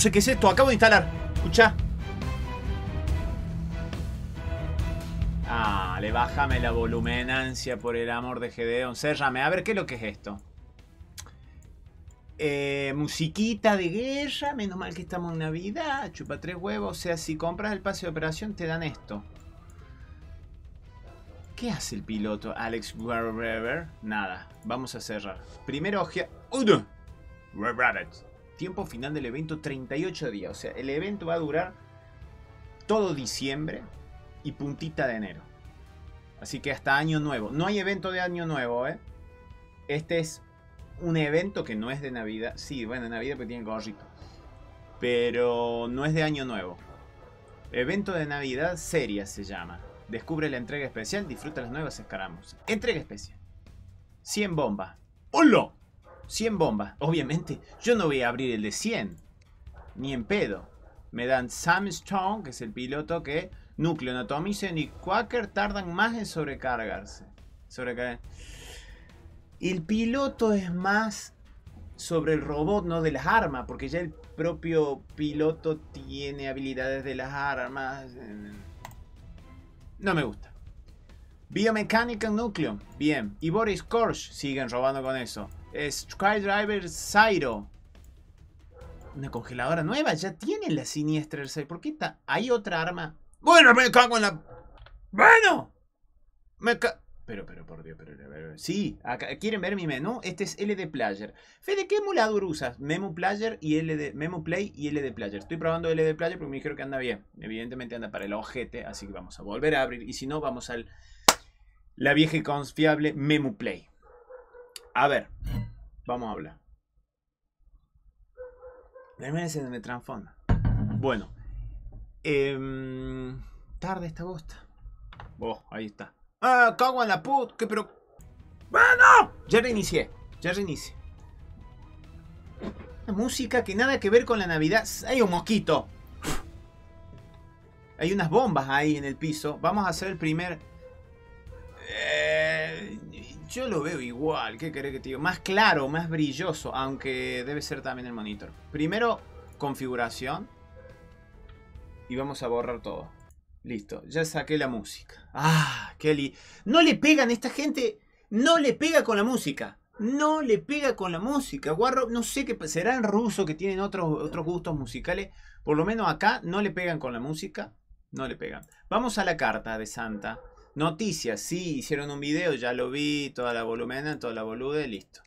No sé qué es esto. Acabo de instalar. Escucha. Ah, le bájame la volumenancia por el amor de Gedeon. Cérrame. A ver, ¿qué es lo que es esto? Eh, musiquita de guerra. Menos mal que estamos en Navidad. Chupa tres huevos. O sea, si compras el pase de operación, te dan esto. ¿Qué hace el piloto Alex Weber? Nada, vamos a cerrar. Primero Weber ¡Uno! tiempo final del evento 38 días. O sea, el evento va a durar todo diciembre y puntita de enero. Así que hasta año nuevo. No hay evento de año nuevo, ¿eh? Este es un evento que no es de Navidad. Sí, bueno, de Navidad porque tiene gorrito. Pero no es de año nuevo. Evento de Navidad seria se llama. Descubre la entrega especial, disfruta las nuevas escaramuzas. Entrega especial. 100 bombas. ¡Hola! 100 bombas. Obviamente, yo no voy a abrir el de 100. Ni en pedo. Me dan Sam Stone, que es el piloto que Núcleo, Atomizen y Quaker tardan más en sobrecargarse. Sobrecargar. El piloto es más sobre el robot, no de las armas, porque ya el propio piloto tiene habilidades de las armas. No me gusta. Biomecánica Núcleo, bien. Y Boris Korsh siguen robando con eso. Eh, Skydriver Zyro Una congeladora nueva. Ya tienen la siniestra. ¿Por qué está? Hay otra arma. Bueno, me cago en la... Bueno. Me Pero, pero, por Dios, pero, sí, acá, quieren ver mi menú, este es LD Player. Fede, ¿qué emulador usas? Memo Player y LD, Memo Play y LD Player. Estoy probando LD Player porque me dijeron que anda bien. Evidentemente anda para el ojete, así que vamos a volver a abrir. Y si no, vamos al la vieja y confiable Memo Play. A ver, vamos a hablar. Déjame se me transforma. Bueno. Em, tarde esta bosta. Oh, ahí está. ¡Ah, cago en la puta! ¿Qué pero...? ¡Bueno! Ya reinicié. Ya reinicié. Una música que nada que ver con la Navidad. ¡Hay un mosquito! Hay unas bombas ahí en el piso. Vamos a hacer el primer... Yo lo veo igual, ¿qué querés que te diga? Más claro, más brilloso, aunque debe ser también el monitor. Primero, configuración. Y vamos a borrar todo. Listo, ya saqué la música. Ah, Kelly. No le pegan esta gente. No le pega con la música. No le pega con la música. Warro, no sé qué será en ruso que tienen otros gustos musicales. Por lo menos acá no le pegan con la música. No le pegan. Vamos a la carta de Santa. Noticias, sí, hicieron un video, ya lo vi, toda la volumena, toda la bolude, listo.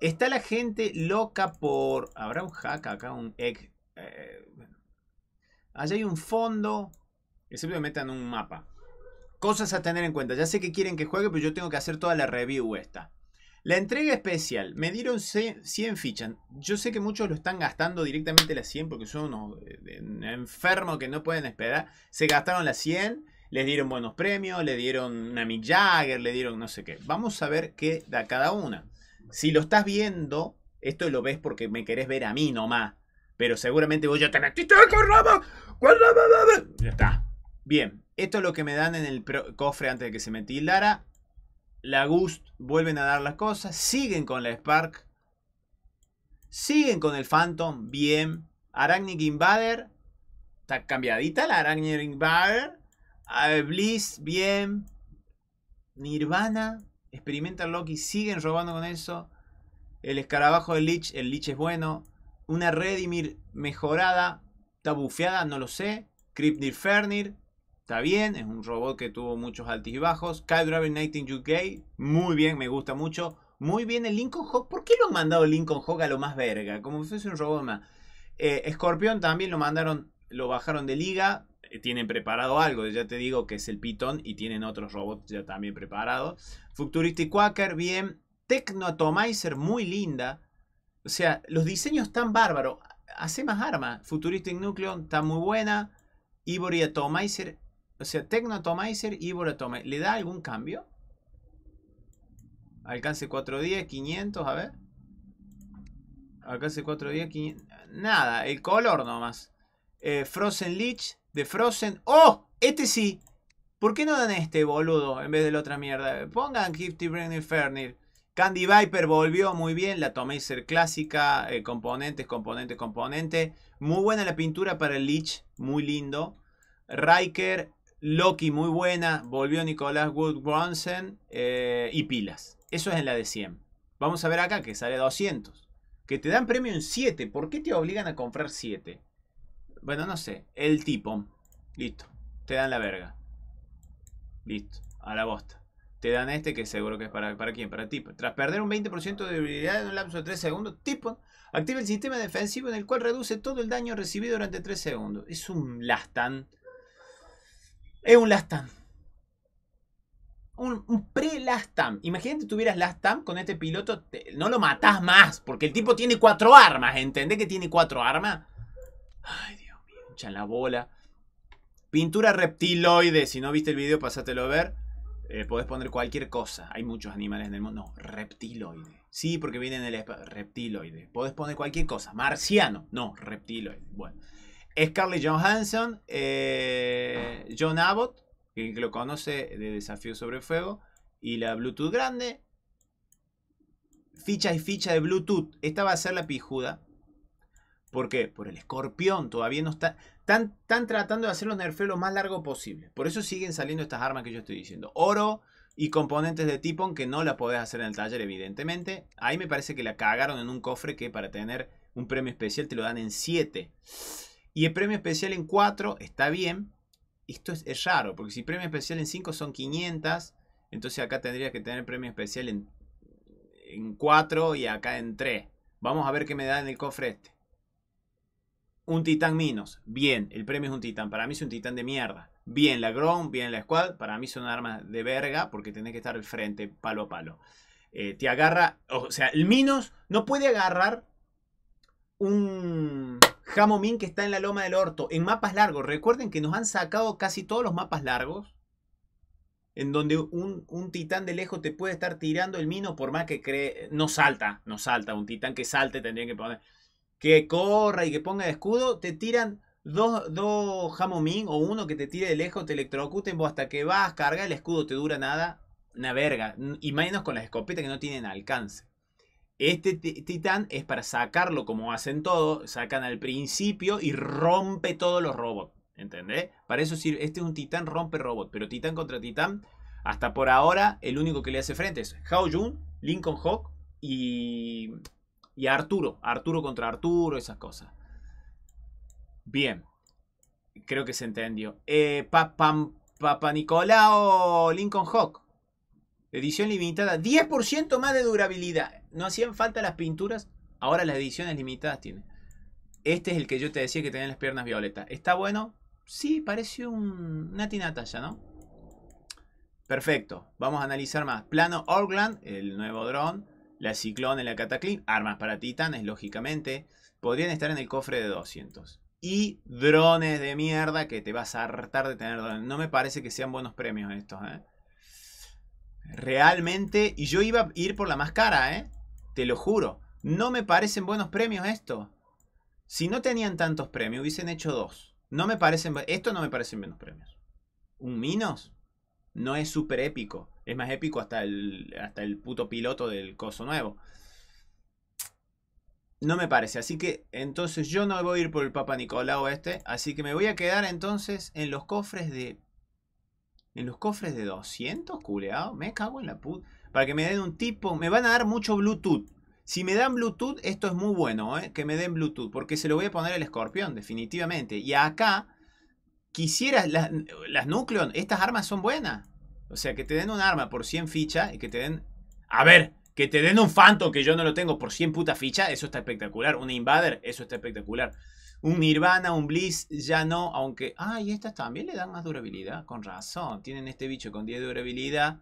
Está la gente loca por... ¿Habrá un hack acá? Un egg... Eh, Allá hay un fondo, excepto que metan un mapa. Cosas a tener en cuenta. Ya sé que quieren que juegue, pero yo tengo que hacer toda la review esta. La entrega especial, me dieron 100 fichas. Yo sé que muchos lo están gastando directamente las 100 porque son unos eh, enfermos que no pueden esperar. Se gastaron las 100 les dieron buenos premios, le dieron a Mick Jagger, le dieron no sé qué. Vamos a ver qué da cada una. Si lo estás viendo, esto lo ves porque me querés ver a mí nomás. Pero seguramente vos ya te metiste con Rama. Ya está. Bien, esto es lo que me dan en el cofre antes de que se metí Lara. La Gust vuelven a dar las cosas. Siguen con la Spark. Siguen con el Phantom. Bien. Arachnid Invader. Está cambiadita la Arachnid Invader. Bliss, bien. Nirvana, Experimental Loki, siguen robando con eso. El escarabajo de Lich, el Lich es bueno. Una Redimir mejorada, está bufeada, no lo sé. Cryptnir Fernir, está bien, es un robot que tuvo muchos altis y bajos. Kyle Driver UK, muy bien, me gusta mucho. Muy bien el Lincoln Hawk, ¿por qué lo han mandado Lincoln Hawk a lo más verga? Como si fuese un robot más. Eh, Scorpion también lo mandaron, lo bajaron de liga, eh, tienen preparado algo, ya te digo que es el pitón y tienen otros robots ya también preparados. Futuristic Quacker, bien. Tecnoatomizer, muy linda. O sea, los diseños están bárbaros. Hace más armas. Futuristic Nucleon está muy buena. Ivory Atomizer. O sea, Atomizer, Ivory Atomizer. ¿Le da algún cambio? Alcance días. 500, a ver. Alcance días. 500. Nada, el color nomás. Eh, Frozen Leech de Frozen. ¡Oh! Este sí. ¿Por qué no dan este, boludo? En vez de la otra mierda. Pongan Gifty Brain Infernal. Candy Viper volvió muy bien. La Tomazer clásica. Eh, componentes, componentes, componentes. Muy buena la pintura para el Leech. Muy lindo. Riker. Loki, muy buena. Volvió Nicolás Wood Bronson. Eh, y pilas. Eso es en la de 100. Vamos a ver acá que sale 200. Que te dan premio en 7. ¿Por qué te obligan a comprar 7? Bueno, no sé. El tipo. Listo. Te dan la verga. Listo. A la bosta. Te dan este que seguro que es para, ¿para quién? Para tipo. Tras perder un 20% de debilidad en un lapso de 3 segundos, tipo, activa el sistema defensivo en el cual reduce todo el daño recibido durante 3 segundos. Es un Lastan. Es un Lastan. Un, un pre-Lastam. Imagínate tuvieras Lastam con este piloto. no lo matás más. Porque el tipo tiene cuatro armas. ¿Entendés que tiene cuatro armas? Ay, la bola. Pintura reptiloide, si no viste el video, pásatelo a ver. puedes eh, podés poner cualquier cosa. Hay muchos animales en el mundo. No, reptiloide. Sí, porque viene en el espacio. Reptiloide. Podés poner cualquier cosa. Marciano. No, reptiloide. Bueno. Scarlett Johansson. Eh, John Abbott, que lo conoce de Desafío sobre Fuego. Y la Bluetooth grande. Ficha y ficha de Bluetooth. Esta va a ser la pijuda. ¿Por qué? Por el escorpión. Todavía no está. Están, están tratando de hacer los nerfeos lo más largo posible. Por eso siguen saliendo estas armas que yo estoy diciendo. Oro y componentes de tipo que no la podés hacer en el taller, evidentemente. Ahí me parece que la cagaron en un cofre que para tener un premio especial te lo dan en 7. Y el premio especial en 4 está bien. Esto es, raro, porque si premio especial en 5 son 500, entonces acá tendrías que tener premio especial en, en 4 y acá en 3. Vamos a ver qué me da en el cofre este. Un titán Minos, bien, el premio es un titán, para mí es un titán de mierda. Bien la Grom, bien la Squad, para mí son armas de verga porque tenés que estar al frente palo a palo. Eh, te agarra, o sea, el Minos no puede agarrar un Jamomín que está en la loma del orto, en mapas largos. Recuerden que nos han sacado casi todos los mapas largos, en donde un, un titán de lejos te puede estar tirando el Mino por más que cree, no salta, no salta, un titán que salte tendría que poner que corra y que ponga escudo, te tiran dos, dos jamomín o uno que te tire de lejos, te electrocuten hasta que vas, carga el escudo, te dura nada, una verga. Y menos con las escopetas que no tienen alcance. Este titán es para sacarlo como hacen todos, sacan al principio y rompe todos los robots. ¿Entendés? Para eso sirve. Este es un titán rompe robot, pero titán contra titán. Hasta por ahora, el único que le hace frente es Hao Jun, Lincoln Hawk y y Arturo, Arturo contra Arturo, esas cosas. Bien, creo que se entendió. Eh, Papa Nicolao Lincoln Hawk. Edición limitada. 10% más de durabilidad. No hacían falta las pinturas. Ahora las ediciones limitadas tienen. Este es el que yo te decía que tenía las piernas violetas. ¿Está bueno? Sí, parece un, una ¿no? Perfecto. Vamos a analizar más. Plano Orgland, el nuevo dron la ciclón y la cataclín. armas para titanes, lógicamente, podrían estar en el cofre de 200. Y drones de mierda que te vas a hartar de tener No me parece que sean buenos premios estos, ¿eh? Realmente, y yo iba a ir por la más cara, ¿eh? Te lo juro. No me parecen buenos premios estos. Si no tenían tantos premios, hubiesen hecho dos. No me parecen, esto no me parecen buenos premios. Un Minos no es súper épico. Es más épico hasta el, hasta el puto piloto del coso nuevo. No me parece. Así que entonces yo no voy a ir por el Papa Nicolau este. Así que me voy a quedar entonces en los cofres de... En los cofres de 200, culeado. Me cago en la puta. Para que me den un tipo... Me van a dar mucho Bluetooth. Si me dan Bluetooth, esto es muy bueno, ¿eh? que me den Bluetooth, porque se lo voy a poner el escorpión, definitivamente. Y acá, quisiera, las, las Nucleon, estas armas son buenas. O sea, que te den un arma por 100 fichas y que te den... A ver, que te den un Phantom que yo no lo tengo por 100 putas fichas, eso está espectacular. Un Invader, eso está espectacular. Un Nirvana, un Bliss, ya no, aunque... Ah, y estas también le dan más durabilidad, con razón. Tienen este bicho con 10 de durabilidad.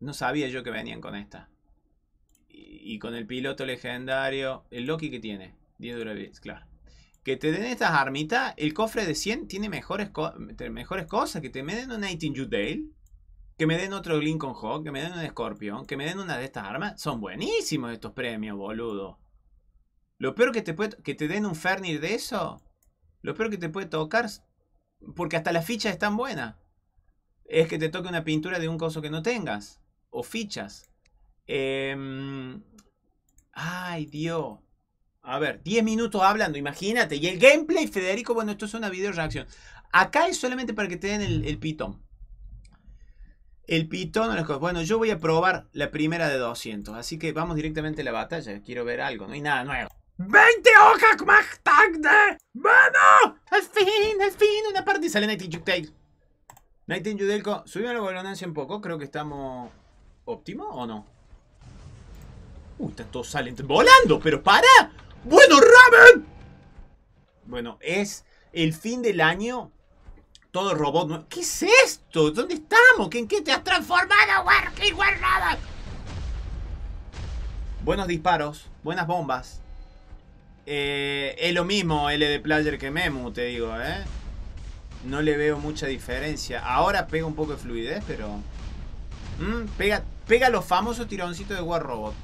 No sabía yo que venían con esta. Y, y con el piloto legendario, el Loki que tiene, 10 de durabilidad, claro que te den estas armitas, el cofre de 100 tiene mejores, mejores cosas. Que te me den un Dale. que me den otro Lincoln Hawk, que me den un Scorpion, que me den una de estas armas. Son buenísimos estos premios, boludo. Lo peor que te puede, que te den un Fernir de eso, lo peor que te puede tocar, porque hasta las fichas están buenas, es que te toque una pintura de un coso que no tengas, o fichas. Em, ay, Dios. A ver, 10 minutos hablando, imagínate. Y el gameplay, Federico, bueno, esto es una video reacción. Acá es solamente para que te den el, pitón. El pitón o Bueno, yo voy a probar la primera de 200. Así que vamos directamente a la batalla. Quiero ver algo, no hay nada nuevo. 20 hojas más tarde. ¡Mano! ¡Al fin! ¡Al fin! Una parte sale Nighting Nightingale, Nighting Judelco. Subimos la volonancia un poco. Creo que estamos. ¿Óptimo o no? Uy, uh, está todo salen volando, pero para. ¡Bueno, Raven! Bueno, es el fin del año. Todo robot ¿Qué es esto? ¿Dónde estamos? ¿En qué te has transformado, War Robot? Buenos disparos, buenas bombas. Eh, es lo mismo L de Player que Memu, te digo, ¿eh? No le veo mucha diferencia. Ahora pega un poco de fluidez, pero... pega, pega los famosos tironcitos de War Robot.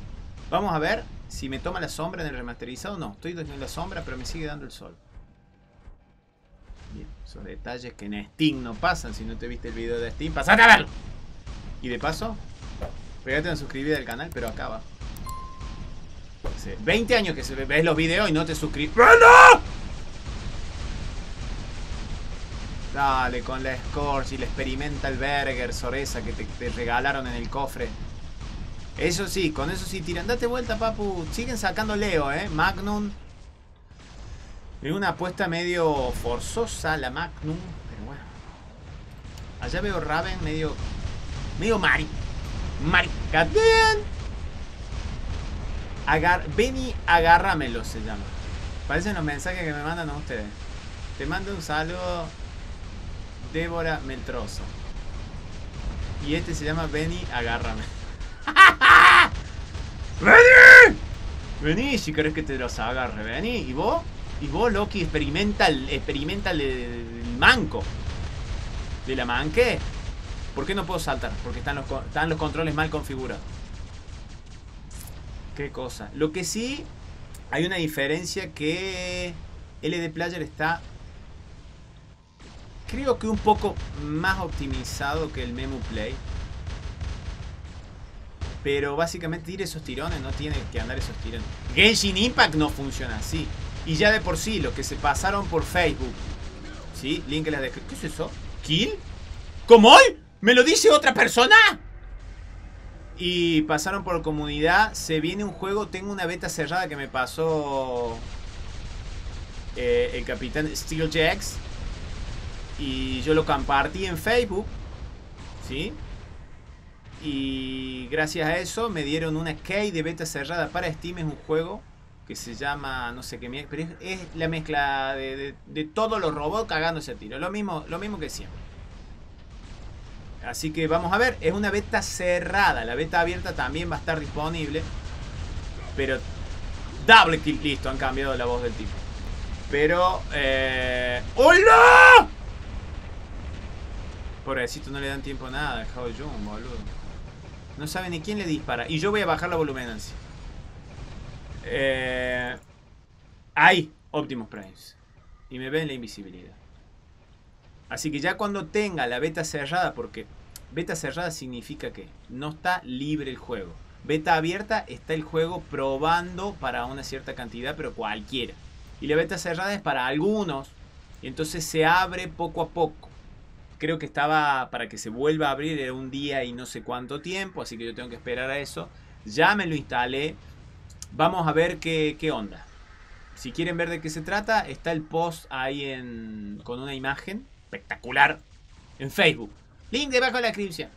Vamos a ver. Si me toma la sombra en el remasterizado, no. Estoy en la sombra, pero me sigue dando el sol. Bien, esos detalles que en Steam no pasan. Si no te viste el video de Steam, pasate a verlo. Y de paso, fíjate en suscribir al canal, pero acaba. 20 años que ves los videos y no te suscribes. ¡Ah, ¡No! Dale, con la Scorch y la Experimental Burger, Soreza que te regalaron en el cofre. Eso sí, con eso sí tiran. Date vuelta, papu. Siguen sacando Leo, ¿eh? Magnum. Es una apuesta medio forzosa la Magnum. Pero bueno. Allá veo Raven medio... Medio mari. Mari. Agar... agárrame agárramelo se llama. Parecen los mensajes que me mandan a ustedes. Te mando un saludo. Débora Meltroso. Y este se llama Benny Agárrame. ¡Vení! Vení, si querés que te los agarre, vení. ¿Y vos? ¿Y vos, Loki? Experimenta el, experimenta el, manco. ¿De la manque? ¿Por qué no puedo saltar? Porque están los, están los controles mal configurados. Qué cosa. Lo que sí, hay una diferencia que LD Player está... Creo que un poco más optimizado que el Memo Play. Pero básicamente ir esos tirones no tiene que andar esos tirones. Genshin Impact no funciona así. Y ya de por sí, los que se pasaron por Facebook. ¿Sí? Link en la descripción. ¿Qué es eso? ¿Kill? ¿Cómo? hoy? ¿Me lo dice otra persona? Y pasaron por comunidad. Se viene un juego. Tengo una beta cerrada que me pasó eh, el capitán Steeljax. Y yo lo compartí en Facebook. ¿Sí? Y gracias a eso me dieron una key de beta cerrada para Steam. Es un juego que se llama, no sé qué, pero es, la mezcla de, de, todos los robots cagándose a tiro. Lo mismo, lo mismo que siempre. Así que vamos a ver, es una beta cerrada. La beta abierta también va a estar disponible. Pero double kill, listo, han cambiado la voz del tipo. Pero, hola eh, ¡Oh, por Pobrecito, no le dan tiempo a nada, Jao Jun, boludo. No sabe ni quién le dispara. Y yo voy a bajar la volumenancia. Eh, hay Optimus Primes. Y me ven la invisibilidad. Así que ya cuando tenga la beta cerrada, porque beta cerrada significa que no está libre el juego. Beta abierta está el juego probando para una cierta cantidad, pero cualquiera. Y la beta cerrada es para algunos. Y entonces se abre poco a poco. Creo que estaba para que se vuelva a abrir, era un día y no sé cuánto tiempo, así que yo tengo que esperar a eso. Ya me lo instalé. Vamos a ver qué, onda. Si quieren ver de qué se trata, está el post ahí en, con una imagen espectacular en Facebook. Link debajo de la descripción.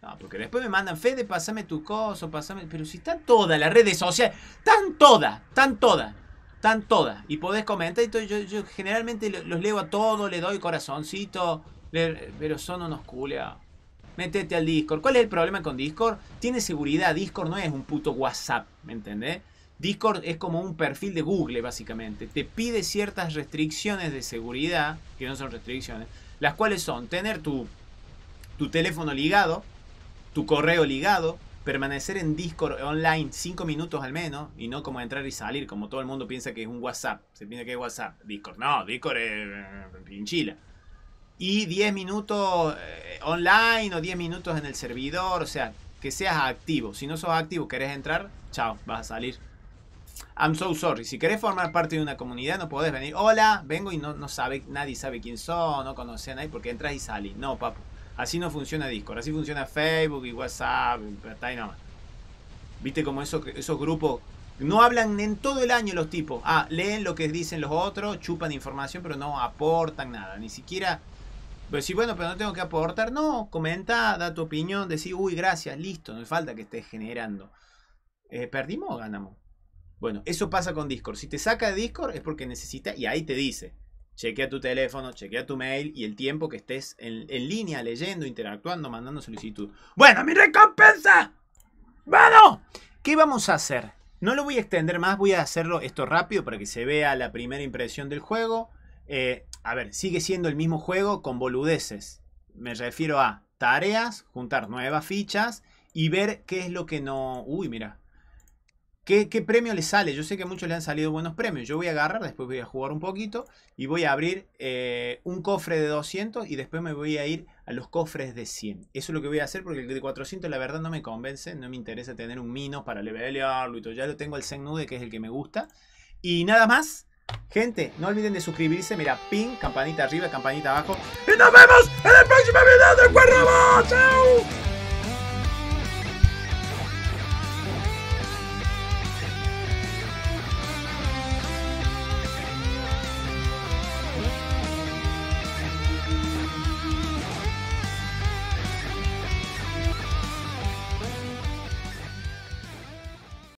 No, porque después me mandan, Fede, pasame tu coso, pasame... Pero si están todas las redes sociales, están todas, están todas. Están todas. Y podés comentar. yo, generalmente los leo a todos, le doy corazoncito. pero son unos culia. Métete al Discord. ¿Cuál es el problema con Discord? Tiene seguridad. Discord no es un puto WhatsApp, ¿me entendés? Discord es como un perfil de Google, básicamente. Te pide ciertas restricciones de seguridad, que no son restricciones, las cuales son tener tu, tu teléfono ligado, tu correo ligado, permanecer en Discord online 5 minutos al menos y no como entrar y salir, como todo el mundo piensa que es un WhatsApp. Se piensa que es WhatsApp. Discord, no, Discord es pinchila. Eh, y 10 minutos eh, online o 10 minutos en el servidor, o sea, que seas activo. Si no sos activo, querés entrar, chao, vas a salir. I'm so sorry. Si querés formar parte de una comunidad, no podés venir. Hola, vengo y no, no sabe, nadie sabe quién soy no conoce a nadie porque entras y sales. No, papu. Así no funciona Discord, así funciona Facebook y WhatsApp, y nada más. ¿Viste como esos, grupos no hablan en todo el año los tipos? Ah, leen lo que dicen los otros, chupan información, pero no aportan nada, ni siquiera... Pero pues, sí, bueno, pero no tengo que aportar, no, comenta, da tu opinión, decís, uy, gracias, listo, no falta que estés generando. Eh, ¿Perdimos o ganamos? Bueno, eso pasa con Discord. Si te saca de Discord es porque necesita y ahí te dice chequea tu teléfono, chequea tu mail y el tiempo que estés en, línea, leyendo, interactuando, mandando solicitud. Bueno, mi recompensa. Bueno, ¿qué vamos a hacer? No lo voy a extender más, voy a hacerlo esto rápido para que se vea la primera impresión del juego. Eh, a ver, sigue siendo el mismo juego con boludeces. Me refiero a tareas, juntar nuevas fichas y ver qué es lo que no... Uy, mira, ¿Qué, premio le sale? Yo sé que a muchos le han salido buenos premios. Yo voy a agarrar, después voy a jugar un poquito y voy a abrir eh, un cofre de 200 y después me voy a ir a los cofres de 100. Eso es lo que voy a hacer porque el de 400 la verdad no me convence. No me interesa tener un mino para levelearlo y todo. Ya lo tengo el Nude que es el que me gusta. Y nada más. Gente, no olviden de suscribirse. Mira, ping, campanita arriba, campanita abajo. Y nos vemos en el próximo video de Cuervo. ¡Chao!